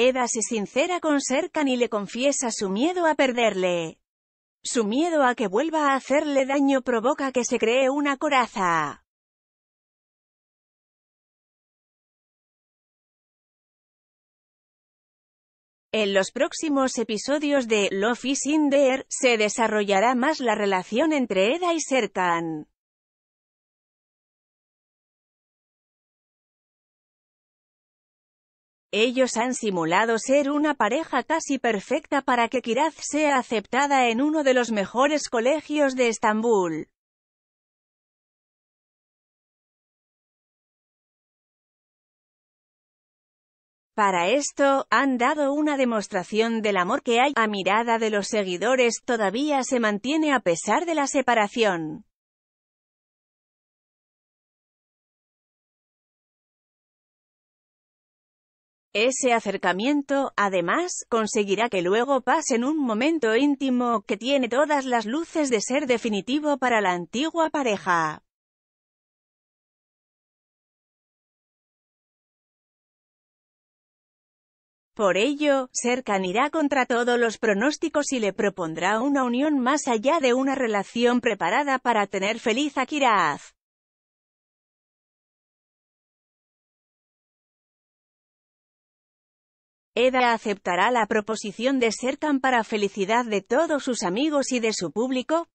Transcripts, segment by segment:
Eda se sincera con Serkan y le confiesa su miedo a perderle. Su miedo a que vuelva a hacerle daño provoca que se cree una coraza. En los próximos episodios de Love is in There, se desarrollará más la relación entre Eda y Serkan. Ellos han simulado ser una pareja casi perfecta para que Kiraz sea aceptada en uno de los mejores colegios de Estambul. Para esto, han dado una demostración del amor que hay, a mirada de los seguidores, todavía se mantiene a pesar de la separación. Ese acercamiento, además, conseguirá que luego pasen un momento íntimo que tiene todas las luces de ser definitivo para la antigua pareja. Por ello, Serkan irá contra todos los pronósticos y le propondrá una unión más allá de una relación preparada para tener feliz a Kiraz. Eda aceptará la proposición de Serkan para felicidad de todos sus amigos y de su público.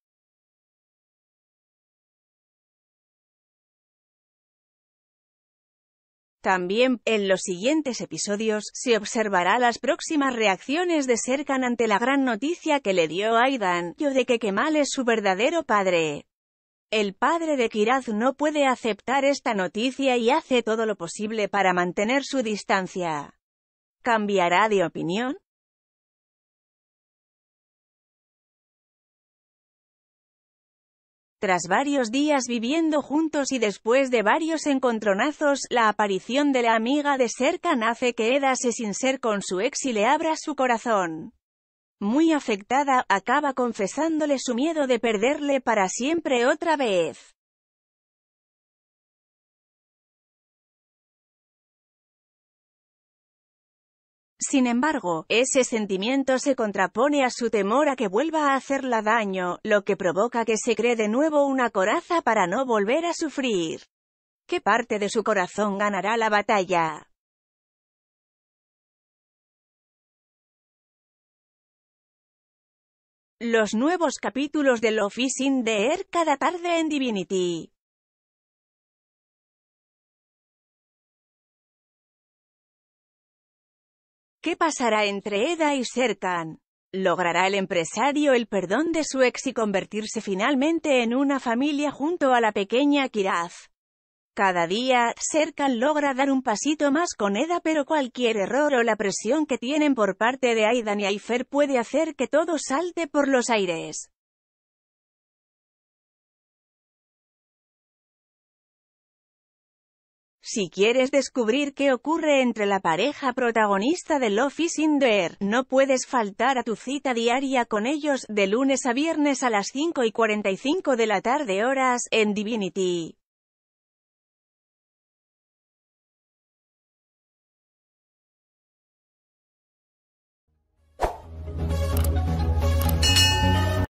También, en los siguientes episodios, se observará las próximas reacciones de Serkan ante la gran noticia que le dio Aidan, yo de que Kemal es su verdadero padre. El padre de Kiraz no puede aceptar esta noticia y hace todo lo posible para mantener su distancia. ¿Cambiará de opinión? Tras varios días viviendo juntos y después de varios encontronazos, la aparición de la amiga de cerca nace que Eda sin ser con su ex y le abra su corazón. Muy afectada, acaba confesándole su miedo de perderle para siempre otra vez. Sin embargo, ese sentimiento se contrapone a su temor a que vuelva a hacerla daño, lo que provoca que se cree de nuevo una coraza para no volver a sufrir. ¿Qué parte de su corazón ganará la batalla? Los nuevos capítulos de Love is in cada tarde en Divinity. ¿Qué pasará entre Eda y Serkan? ¿Logrará el empresario el perdón de su ex y convertirse finalmente en una familia junto a la pequeña Kiraz? Cada día, Serkan logra dar un pasito más con Eda pero cualquier error o la presión que tienen por parte de Aidan y Aifer puede hacer que todo salte por los aires. Si quieres descubrir qué ocurre entre la pareja protagonista de Love is in the Air, no puedes faltar a tu cita diaria con ellos, de lunes a viernes a las 5 y 45 de la tarde horas, en Divinity.